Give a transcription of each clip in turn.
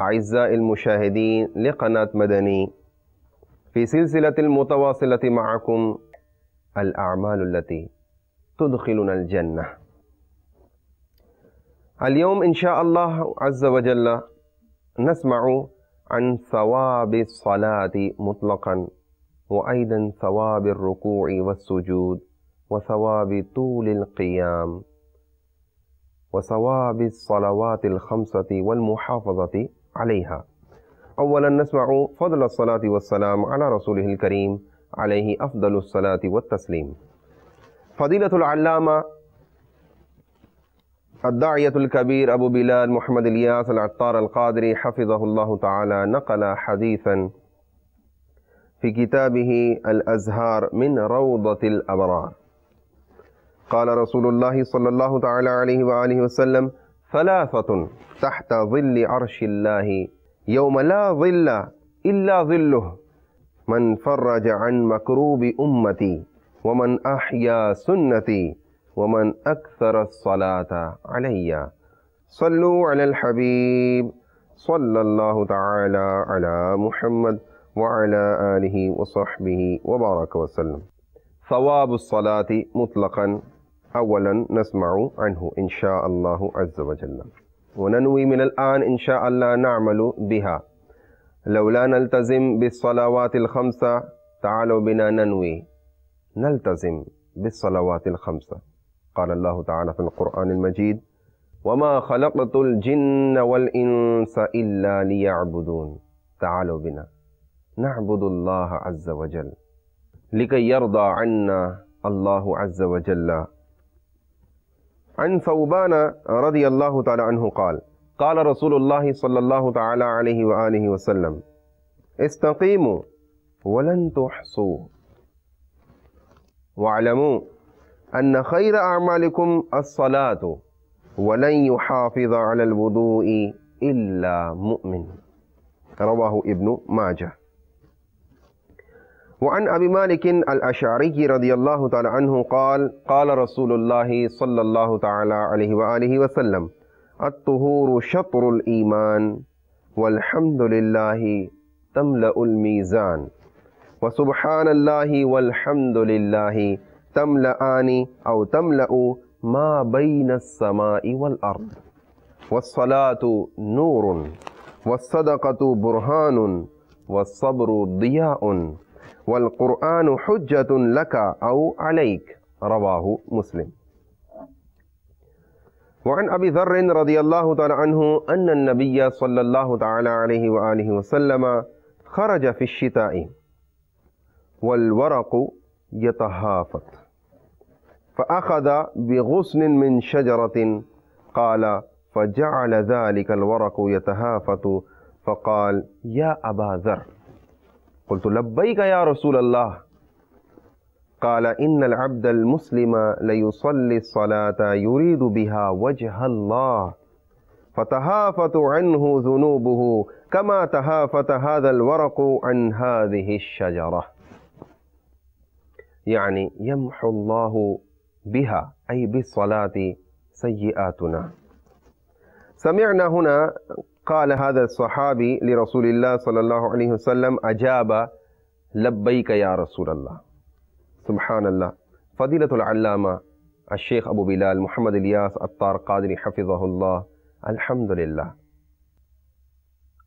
أعزائي المشاهدين لقناة مدني في سلسلة المتواصلة معكم الأعمال التي تدخلنا الجنة اليوم إن شاء الله عز وجل نسمع عن ثواب الصلاة مطلقا وأيضا ثواب الركوع والسجود وثواب طول القيام وثواب الصلوات الخمسة والمحافظة عليها أولا نسمع فضل الصلاة والسلام على رسوله الكريم عليه أفضل الصلاة والتسليم فضيلة العلامة الداعية الكبير أبو بلال محمد الياس العطار القادري حفظه الله تعالى نقل حديثا في كتابه الأزهار من روضة الأبرار قال رسول الله صلى الله تعالى عليه وآله وسلم ثلاثة تحت ظل عرش الله يوم لا ظل إلا ظله من فرج عن مكروب أمتي ومن أحيا سنتي ومن أكثر الصلاة علي صلوا على الحبيب صلى الله تعالى على محمد وعلى آله وصحبه وبارك وسلم ثواب الصلاة مطلقا أولا نسمع عنه إن شاء الله عز وجل وننوي من الآن إن شاء الله نعمل بها لولا نلتزم بالصلوات الخمسة تعالوا بنا ننوي نلتزم بالصلوات الخمسة قال الله تعالى في القرآن المجيد وما خلقت الجن والإنس إلا ليعبدون تعالوا بنا نعبد الله عز وجل لكي يرضى عنا الله عز وجل عن ثوبان رضي الله تعالى عنه قال قال رسول الله صلى الله تعالى عليه وآله وسلم استقيموا ولن تحصوا واعلموا أن خير أعمالكم الصلاة ولن يحافظ على الوضوء إلا مؤمن رواه ابن ماجه وعن أبي مالك الأشعري رضي الله تعالى عنه قال قال رسول الله صلى الله تعالى عليه وآله وسلم الطهور شطر الإيمان والحمد لله تملأ الميزان وسبحان الله والحمد لله تملأان أو تملأ ما بين السماء والأرض والصلاة نور والصدقة برهان والصبر ضياء والقرآن حجة لك أو عليك رواه مسلم وعن أبي ذر رضي الله تعالى عنه أن النبي صلى الله تعالى عليه وآله وسلم خرج في الشتاء والورق يتهافت فأخذ بغصن من شجرة قال فجعل ذلك الورق يتهافت فقال يا أبا ذر قلت لبيك يا رسول الله قال إن العبد المسلم ليصلي الصلاة يريد بها وجه الله فتهافت عنه ذنوبه كما تهافت هذا الورق عن هذه الشجرة يعني يمحو الله بها أي بالصلاة سيئاتنا سمعنا هنا قال هذا الصحابي لرسول الله صلى الله عليه وسلم أجاب لبيك يا رسول الله سبحان الله فضيلة العلامة الشيخ أبو بلال محمد الياس الطار قادري حفظه الله الحمد لله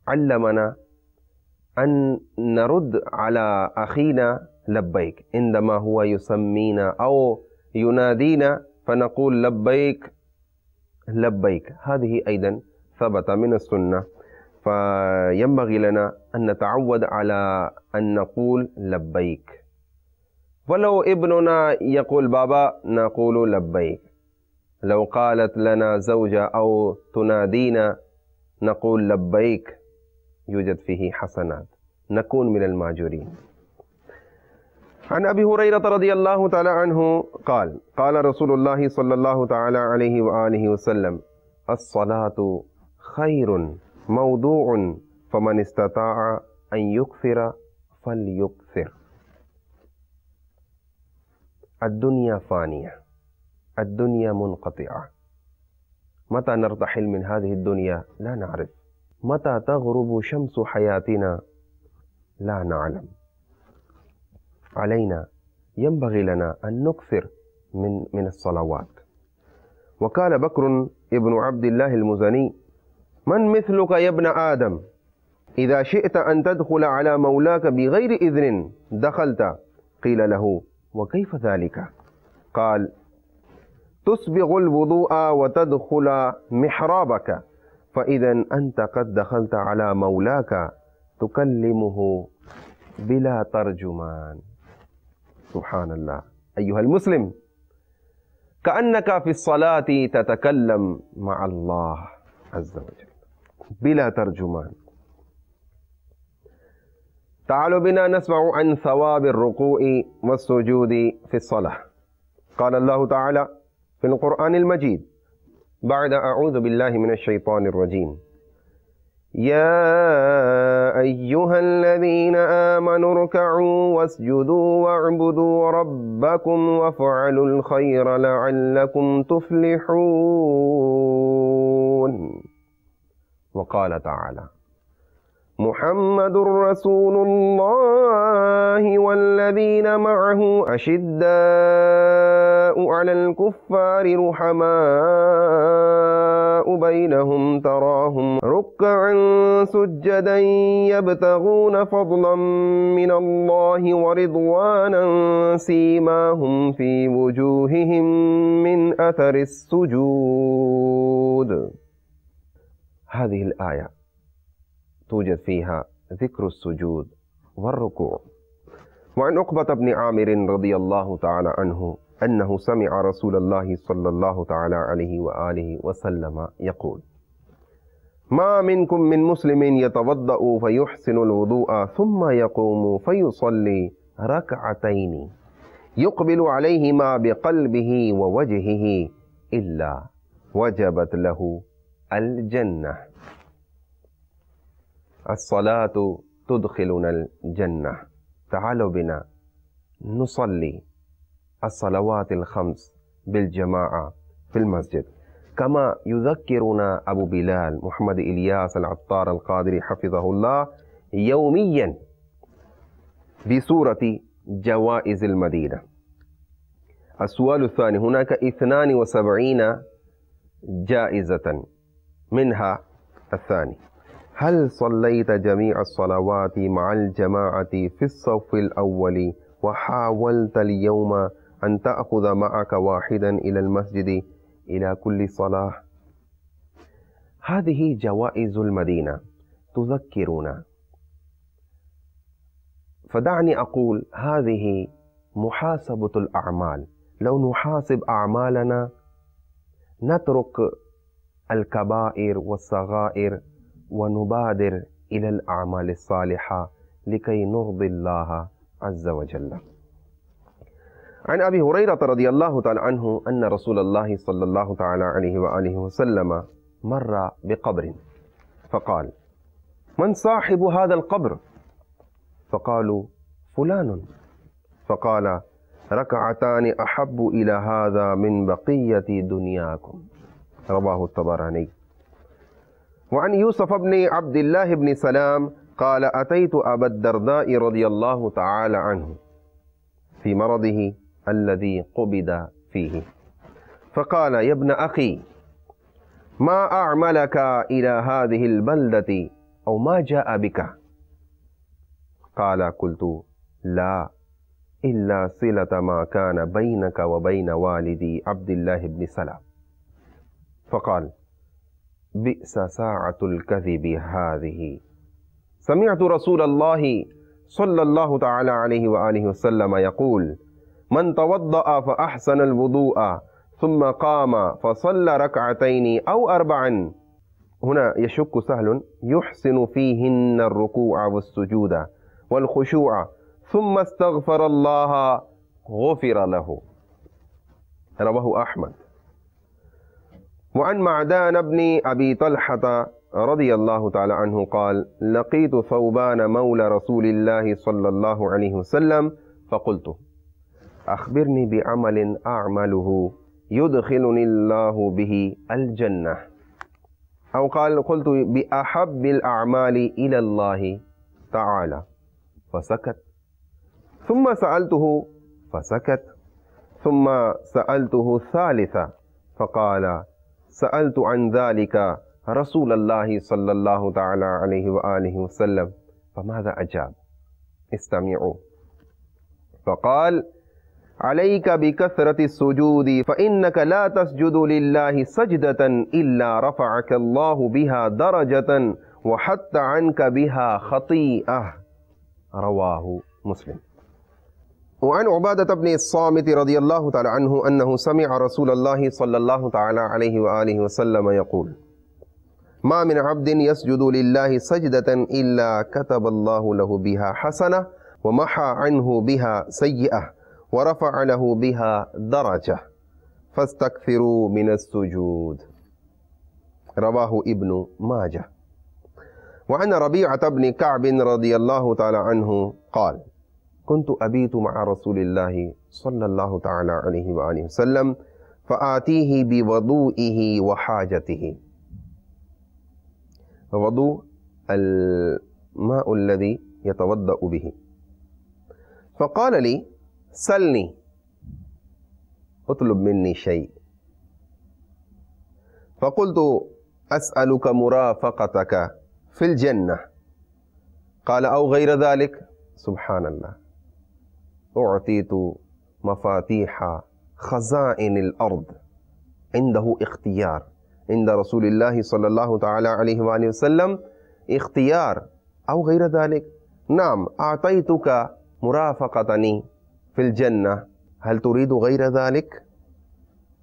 علمنا أن نرد على أخينا لبيك عندما هو يسمينا أو ينادينا فنقول لبيك لبيك هذه أيضا ثبت من السنة فينبغي لنا أن نتعود على أن نقول لبيك ولو ابننا يقول بابا نقول لبيك لو قالت لنا زوجة أو تنادينا نقول لبيك يوجد فيه حسنات نكون من الماجورين عن أبي هريرة رضي الله تعالى عنه قال قال رسول الله صلى الله تعالى عليه وآله وسلم الصلاة خير موضوع فمن استطاع أن يكثر فليكثر الدنيا فانية الدنيا منقطعة متى نرتحل من هذه الدنيا لا نعرف متى تغرب شمس حياتنا لا نعلم علينا ينبغي لنا أن نكثر من من الصلوات وقال بكر ابن عبد الله المزني من مثلك يا ابن آدم إذا شئت أن تدخل على مولاك بغير إذن دخلت قيل له وكيف ذلك قال تسبغ الوضوء وتدخل محرابك فإذا أنت قد دخلت على مولاك تكلمه بلا ترجمان سبحان الله أيها المسلم كأنك في الصلاة تتكلم مع الله عز وجل بلا ترجمان تعالوا بنا نسمع عن ثواب الركوع والسجود في الصلاة قال الله تعالى في القرآن المجيد بعد أعوذ بالله من الشيطان الرجيم يا أيها الذين آمنوا اركعوا واسجدوا واعبدوا ربكم وافعلوا الخير لعلكم تفلحون وقال تعالى محمد رسول الله والذين معه أشداء على الكفار رحماء بينهم تراهم ركعا سجدا يبتغون فضلا من الله ورضوانا سيماهم في وجوههم من أثر السجود هذه الآية توجد فيها ذكر السجود والركوع وعن عقبة بن عامر رضي الله تعالى عنه أنه سمع رسول الله صلى الله تعالى عليه وآله وسلم يقول ما منكم من مسلم يتوضأ فيحسن الوضوء ثم يقوم فيصلي ركعتين يقبل عليهما بقلبه ووجهه إلا وجبت له الجنة الصلاة تدخلنا الجنة تعالوا بنا نصلي الصلوات الخمس بالجماعة في المسجد كما يذكرنا أبو بلال محمد إلياس العطار القادري حفظه الله يوميا بسورة جوائز المدينة السؤال الثاني هناك 72 جائزة منها الثاني هل صليت جميع الصلوات مع الجماعة في الصف الأول وحاولت اليوم أن تأخذ معك واحدا إلى المسجد إلى كل صلاة؟ هذه جوائز المدينة تذكرنا فدعني أقول هذه محاسبة الأعمال لو نحاسب أعمالنا نترك الكبائر والصغائر ونبادر إلى الأعمال الصالحة لكي نرضي الله عز وجل عن أبي هريرة رضي الله تعالى عنه أن رسول الله صلى الله تعالى عليه وآله وسلم مر بقبر فقال من صاحب هذا القبر فقالوا فلان فقال ركعتان أحب إلى هذا من بقية دنياكم رواه الطبراني وعن يوسف بن عبد الله بن سلام قال أتيت أبا الدرداء رضي الله تعالى عنه في مرضه الذي قبض فيه فقال يا ابن أخي ما أعملك إلى هذه البلدة أو ما جاء بك قال قلت لا إلا صلة ما كان بينك وبين والدي عبد الله بن سلام فقال بئس ساعة الكذب هذه سمعت رسول الله صلى الله تعالى عليه وآله وسلم يقول من توضأ فأحسن الوضوء ثم قام فصلى ركعتين أو أربعا هنا يشك سهل يحسن فيهن الركوع والسجود والخشوع ثم استغفر الله غفر له رواه أحمد وعن معدان بن أبي طلحة رضي الله تعالى عنه قال لقيت ثوبان مولى رسول الله صلى الله عليه وسلم فقلت أخبرني بعمل أعمله يدخلني الله به الجنة أو قال قلت بأحب الأعمال إلى الله تعالى فسكت ثم سألته فسكت ثم سألته الثالثة فقال سألت عن ذلك رسول الله صلى الله تعالى عليه وآله وسلم فماذا أجاب استمعوا فقال عليك بكثرة السجود فإنك لا تسجد لله سجدة إلا رفعك الله بها درجة وحتى عنك بها خطيئة رواه مسلم وعن عبادة بن الصامت رضي الله تعالى عنه أنه سمع رسول الله صلى الله تعالى عليه وآله وسلم يقول ما من عبد يسجد لله سجدة إلا كتب الله له بها حسنة ومحى عنه بها سيئة ورفع له بها درجة فاستكثروا من السجود رواه ابن ماجه وعن ربيعة بن كعب رضي الله تعالى عنه قال كنت أبيت مع رسول الله صلى الله تعالى عليه وآله وسلم فآتيه بوضوئه وحاجته وضوء الماء الذي يتوضأ به فقال لي سلني اطلب مني شيء فقلت أسألك مرافقتك في الجنة قال أو غير ذلك سبحان الله أعطيت مفاتيح خزائن الأرض عنده اختيار عند رسول الله صلى الله تعالى عليه وآله وسلم اختيار أو غير ذلك نعم أعطيتك مرافقتني في الجنة هل تريد غير ذلك؟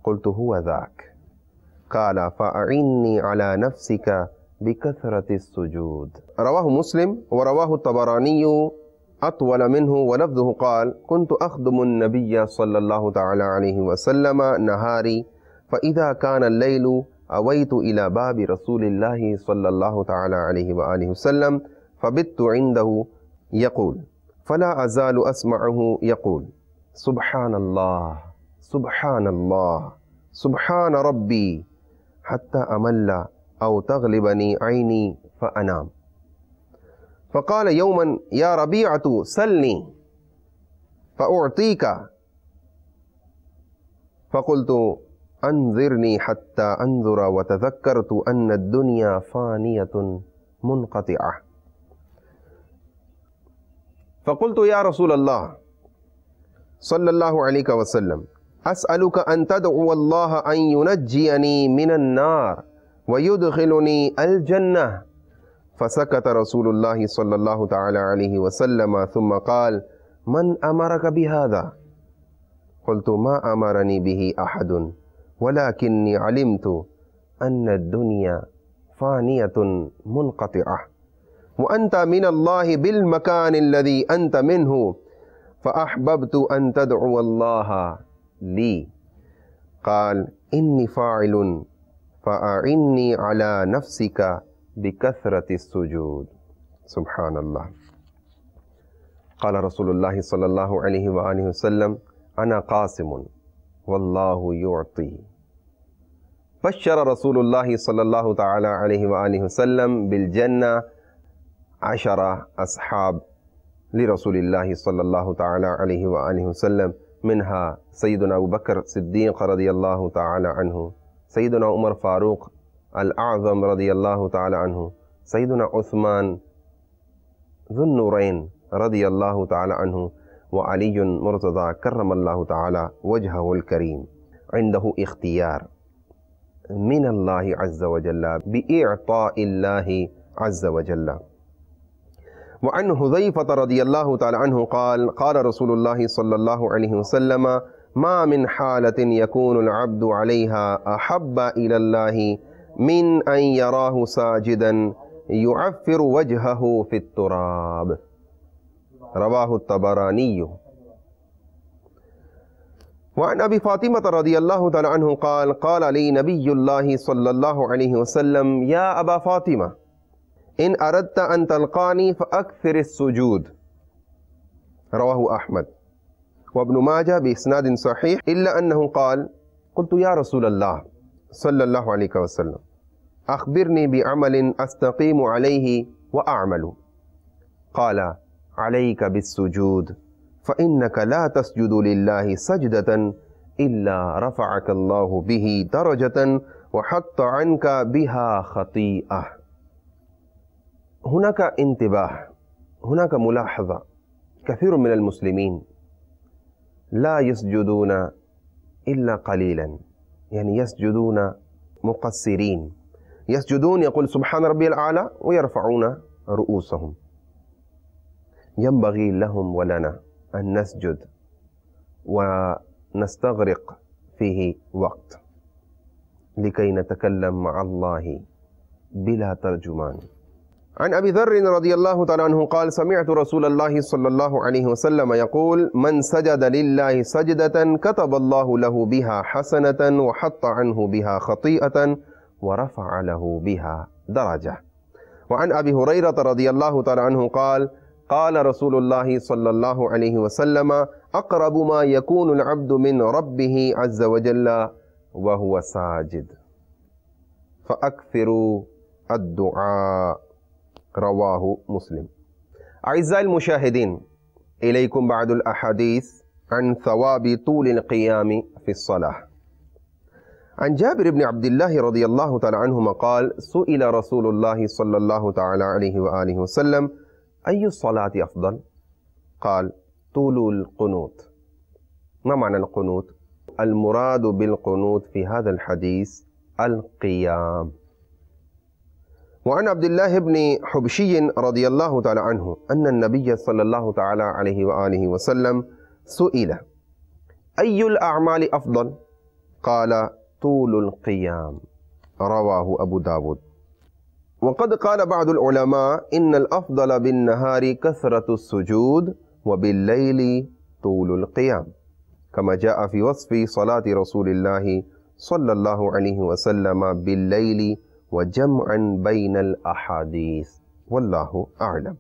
قلت هو ذاك قال فأعني على نفسك بكثرة السجود رواه مسلم ورواه الطبراني أطول منه ولفظه قال كنت أخدم النبي صلى الله تعالى عليه وسلم نهاري فإذا كان الليل أويت إلى باب رسول الله صلى الله تعالى عليه وآله وسلم فبت عنده يقول فلا أزال أسمعه يقول سبحان الله سبحان الله سبحان ربي حتى أمل أو تغلبني عيني فأنام فقال يوما يا ربيعة سلني فأعطيك فقلت أنذرني حتى أنذر وتذكرت أن الدنيا فانية منقطعة فقلت يا رسول الله صلى الله عليه وسلم أسألك أن تدعو الله أن ينجيني من النار ويدخلني الجنة فسكت رسول الله صلى الله تعالى عليه وسلم ثم قال من أمرك بهذا؟ قلت ما أمرني به أحد ولكني علمت أن الدنيا فانية منقطعة وأنت من الله بالمكان الذي أنت منه فأحببت أن تدعو الله لي قال إني فاعل فأعني على نفسك بكثرة السجود سبحان الله قال رسول الله صلى الله عليه وآله وسلم أنا قاسم والله يعطي بشر رسول الله صلى الله تعالى عليه وآله وسلم بالجنة عشر أصحاب لرسول الله صلى الله تعالى عليه وآله وسلم منها سيدنا أبو بكر صديق رضي الله تعالى عنه سيدنا عمر فاروق الأعظم رضي الله تعالى عنه سيدنا عثمان ذو النورين رضي الله تعالى عنه وعلي مرتضى كرم الله تعالى وجهه الكريم عنده اختيار من الله عز وجل بإعطاء الله عز وجل وعن حذيفة رضي الله تعالى عنه قال قال رسول الله صلى الله عليه وسلم ما من حالة يكون العبد عليها أحب إلى الله من أن يراه ساجدا يعفر وجهه في التراب رواه الطبراني وعن أبي فاطمة رضي الله تعالى عنه قال قال لي نبي الله صلى الله عليه وسلم يا أبا فاطمة إن أردت أن تلقاني فأكثر السجود رواه أحمد وابن ماجه بإسناد صحيح إلا أنه قال قلت يا رسول الله صلى الله عليه وسلم أخبرني بعمل أستقيم عليه وأعمل قال عليك بالسجود فإنك لا تسجد لله سجدة إلا رفعك الله به درجة وحط عنك بها خطيئة هناك انتباه هناك ملاحظة كثير من المسلمين لا يسجدون إلا قليلا يعني يسجدون مقصرين يسجدون يقول سبحان ربي الأعلى ويرفعون رؤوسهم ينبغي لهم ولنا أن نسجد ونستغرق فيه وقت لكي نتكلم مع الله بلا ترجمان عن ابي ذر رضي الله تعالى عنه قال سمعت رسول الله صلى الله عليه وسلم يقول من سجد لله سجده كتب الله له بها حسنه وحط عنه بها خطيئه ورفع له بها درجه وعن ابي هريره رضي الله تعالى عنه قال قال رسول الله صلى الله عليه وسلم اقرب ما يكون العبد من ربه عز وجل وهو ساجد فاكثروا الدعاء رواه مسلم اعزائي المشاهدين اليكم بعد الاحاديث عن ثواب طول القيام في الصلاه عن جابر بن عبد الله رضي الله تعالى عنهما قال سئل رسول الله صلى الله تعالى عليه وآله وسلم أي الصلاة أفضل؟ قال طول القنوت ما معنى القنوت؟ المراد بالقنوت في هذا الحديث القيام وعن عبد الله بن حبشي رضي الله تعالى عنه أن النبي صلى الله تعالى عليه وآله وسلم سئل أي الأعمال أفضل؟ قال طول القيام رواه أبو داود وقد قال بعض العلماء إن الأفضل بالنهار كثرة السجود وبالليل طول القيام كما جاء في وصف صلاة رسول الله صلى الله عليه وسلم بالليل وجمعا بين الأحاديث والله أعلم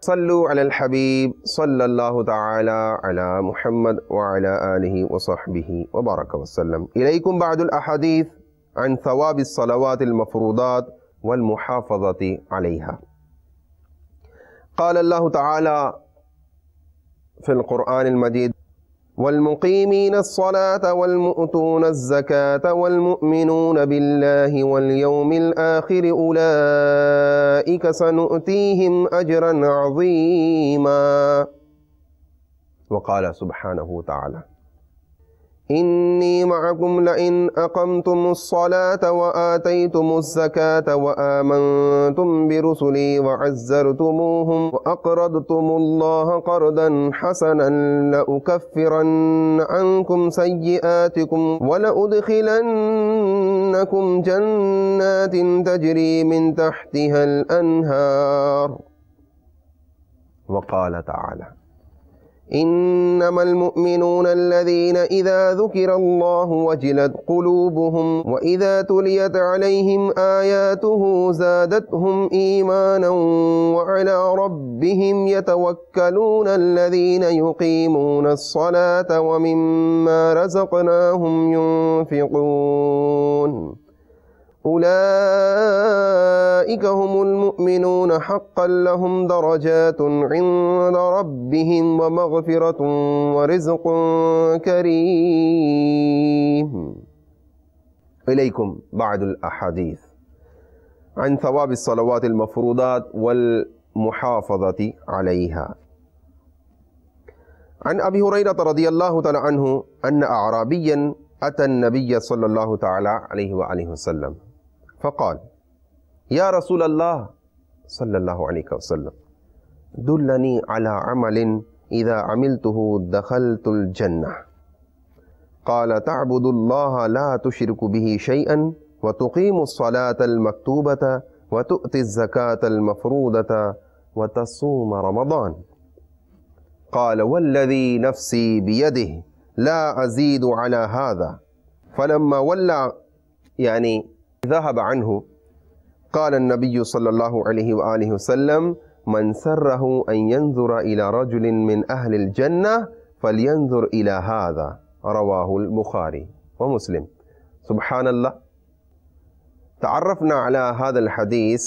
صلوا على الحبيب صلى الله تعالى على محمد وعلى آله وصحبه وبارك وسلم إليكم بعض الأحاديث عن ثواب الصلوات المفروضات والمحافظة عليها قال الله تعالى في القرآن المجيد والمقيمين الصلاة والمؤتون الزكاة والمؤمنون بالله واليوم الآخر أولئك سنؤتيهم أجرا عظيما وقال سبحانه وتعالى إني معكم لئن أقمتم الصلاة وآتيتم الزكاة وآمنتم برسلي وعزرتموهم وأقرضتم الله قرضا حسنا لأكفرن عنكم سيئاتكم ولأدخلنكم جنات تجري من تحتها الأنهار وقال تعالى إنما المؤمنون الذين إذا ذكر الله وجلت قلوبهم وإذا تليت عليهم آياته زادتهم إيمانا وعلى ربهم يتوكلون الذين يقيمون الصلاة ومما رزقناهم ينفقون أولئك هم المؤمنون حقا لهم درجات عند ربهم ومغفرة ورزق كريم إليكم بعد الأحاديث عن ثواب الصلوات المفروضات والمحافظة عليها عن أبي هريرة رضي الله تعالى عنه أن أعرابيا أتى النبي صلى الله تعالى عليه وآله وسلم فقال يا رسول الله صلى الله عليه وسلم دلني على عمل إذا عملته دخلت الجنة قال تعبد الله لا تشرك به شيئا وتقيم الصلاة المكتوبة وتؤتي الزكاة المفروضة وتصوم رمضان قال والذي نفسي بيده لا أزيد على هذا فلما ولى يعني ذهب عنه قال النبي صلى الله عليه وآله وسلم من سره أن ينظر إلى رجل من أهل الجنة فلينظر إلى هذا رواه البخاري ومسلم سبحان الله تعرفنا على هذا الحديث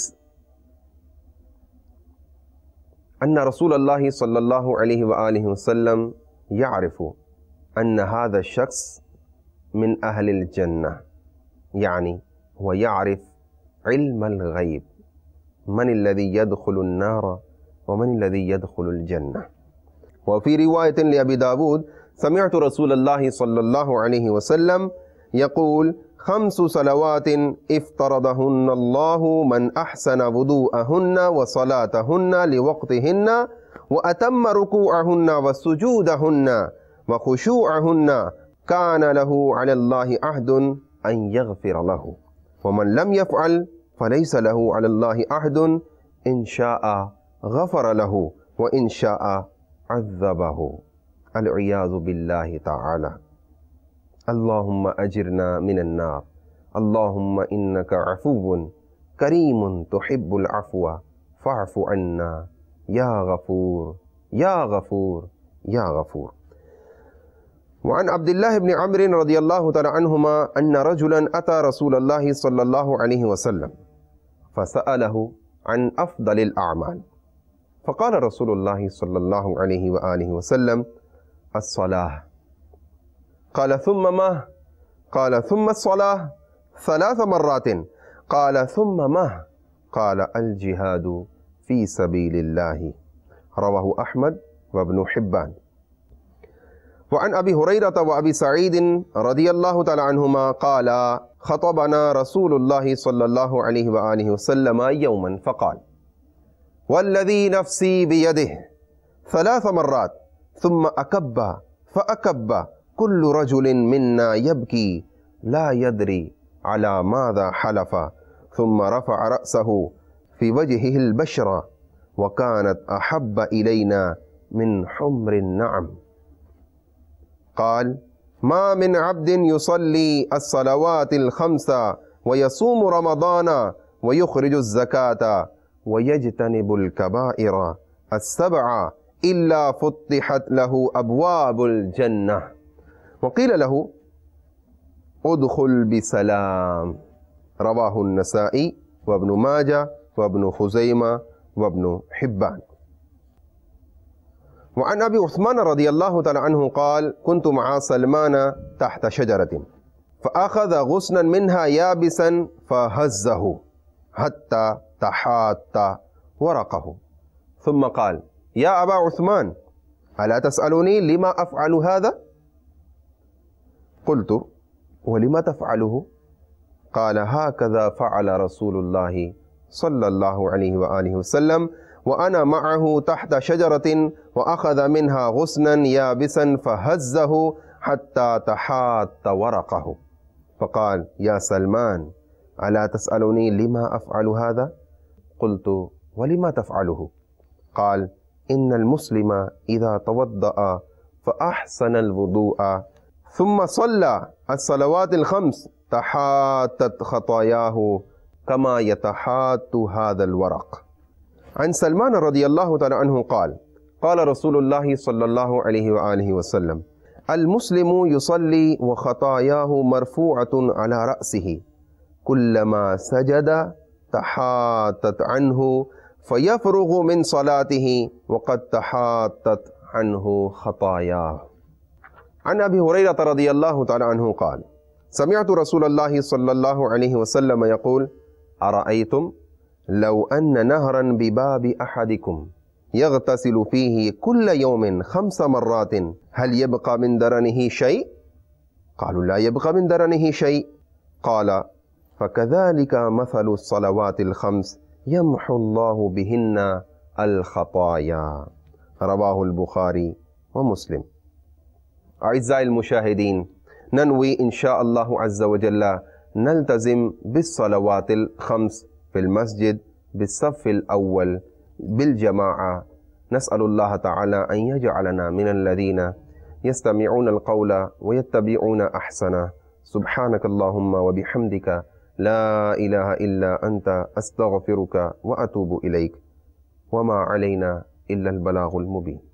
أن رسول الله صلى الله عليه وآله وسلم يعرف أن هذا الشخص من أهل الجنة يعني ويعرف علم الغيب من الذي يدخل النار ومن الذي يدخل الجنة وفي رواية لأبي داود سمعت رسول الله صلى الله عليه وسلم يقول خمس صلوات افترضهن الله من أحسن وضوءهن وصلاتهن لوقتهن وأتم ركوعهن وسجودهن وخشوعهن كان له على الله عهد أن يغفر له ومن لم يفعل فليس له على الله عهد إن شاء غفر له وإن شاء عذبه العياذ بالله تعالى اللهم أجرنا من النار اللهم إنك عفو كريم تحب العفو فاعف عنا يا غفور يا غفور يا غفور وعن عبد الله بن عمر رضي الله تعالى عنهما أن رجلا أتى رسول الله صلى الله عليه وسلم فسأله عن أفضل الأعمال فقال رسول الله صلى الله عليه وآله وسلم الصلاة قال ثم ما قال ثم الصلاة ثلاث مرات قال ثم ما قال الجهاد في سبيل الله رواه أحمد وابن حبان وعن أبي هريرة وأبي سعيد رضي الله تعالى عنهما قال خطبنا رسول الله صلى الله عليه وآله وسلم يوما فقال والذي نفسي بيده ثلاث مرات ثم أكب فأكب كل رجل منا يبكي لا يدري على ماذا حلف ثم رفع رأسه في وجهه البشرة وكانت أحب إلينا من حمر النعم قال ما من عبد يصلي الصلوات الخمسة ويصوم رمضان ويخرج الزكاة ويجتنب الكبائر السبعة إلا فتحت له أبواب الجنة وقيل له ادخل بسلام رواه النسائي وابن ماجه وابن خزيمة وابن حبان وعن أبي عثمان رضي الله تعالى عنه قال كنت مع سلمان تحت شجرة فأخذ غصنا منها يابسا فهزه حتى تحات ورقه ثم قال يا أبا عثمان ألا تسألني لما أفعل هذا؟ قلت ولما تفعله؟ قال هكذا فعل رسول الله صلى الله عليه وآله وسلم وأنا معه تحت شجرة وأخذ منها غصنا يابسا فهزه حتى تحات ورقه فقال يا سلمان ألا تسألني لما أفعل هذا؟ قلت ولما تفعله؟ قال إن المسلم إذا توضأ فأحسن الوضوء ثم صلى الصلوات الخمس تحاتت خطاياه كما يتحات هذا الورق عن سلمان رضي الله تعالى عنه قال قال رسول الله صلى الله عليه وآله وسلم المسلم يصلي وخطاياه مرفوعة على رأسه كلما سجد تحاتت عنه فيفرغ من صلاته وقد تحاتت عنه خطاياه عن أبي هريرة رضي الله تعالى عنه قال سمعت رسول الله صلى الله عليه وسلم يقول أرأيتم لو أن نهرا بباب أحدكم يغتسل فيه كل يوم خمس مرات هل يبقى من درنه شيء؟ قالوا لا يبقى من درنه شيء قال فكذلك مثل الصلوات الخمس يمحو الله بهن الخطايا رواه البخاري ومسلم أعزائي المشاهدين ننوي إن شاء الله عز وجل نلتزم بالصلوات الخمس في المسجد بالصف الأول بالجماعة نسأل الله تعالى أن يجعلنا من الذين يستمعون القول ويتبعون أحسنه سبحانك اللهم وبحمدك لا إله إلا أنت أستغفرك وأتوب إليك وما علينا إلا البلاغ المبين